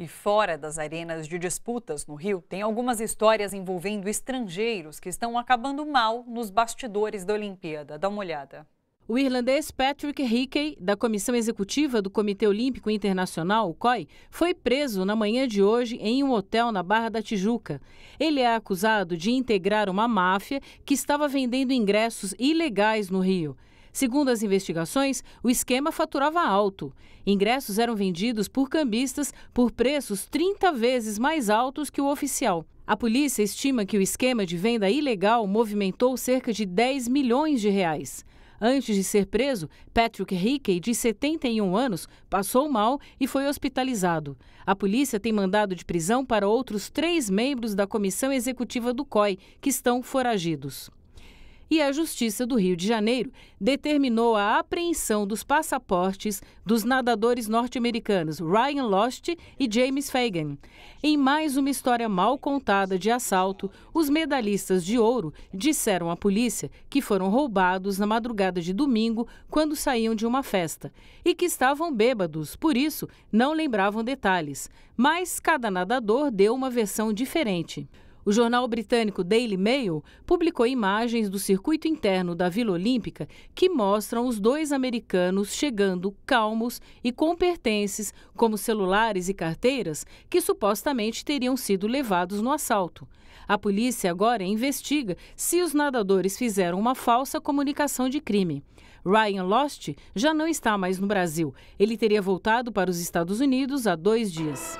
E fora das arenas de disputas no Rio, tem algumas histórias envolvendo estrangeiros que estão acabando mal nos bastidores da Olimpíada. Dá uma olhada. O irlandês Patrick Hickey, da Comissão Executiva do Comitê Olímpico Internacional, o COI, foi preso na manhã de hoje em um hotel na Barra da Tijuca. Ele é acusado de integrar uma máfia que estava vendendo ingressos ilegais no Rio. Segundo as investigações, o esquema faturava alto. Ingressos eram vendidos por cambistas por preços 30 vezes mais altos que o oficial. A polícia estima que o esquema de venda ilegal movimentou cerca de 10 milhões de reais. Antes de ser preso, Patrick Hickey, de 71 anos, passou mal e foi hospitalizado. A polícia tem mandado de prisão para outros três membros da comissão executiva do COI, que estão foragidos e a Justiça do Rio de Janeiro determinou a apreensão dos passaportes dos nadadores norte-americanos Ryan Lochte e James Fagan. Em mais uma história mal contada de assalto, os medalhistas de ouro disseram à polícia que foram roubados na madrugada de domingo quando saíam de uma festa e que estavam bêbados, por isso não lembravam detalhes. Mas cada nadador deu uma versão diferente. O jornal britânico Daily Mail publicou imagens do circuito interno da Vila Olímpica que mostram os dois americanos chegando calmos e com pertences, como celulares e carteiras, que supostamente teriam sido levados no assalto. A polícia agora investiga se os nadadores fizeram uma falsa comunicação de crime. Ryan Lost já não está mais no Brasil. Ele teria voltado para os Estados Unidos há dois dias.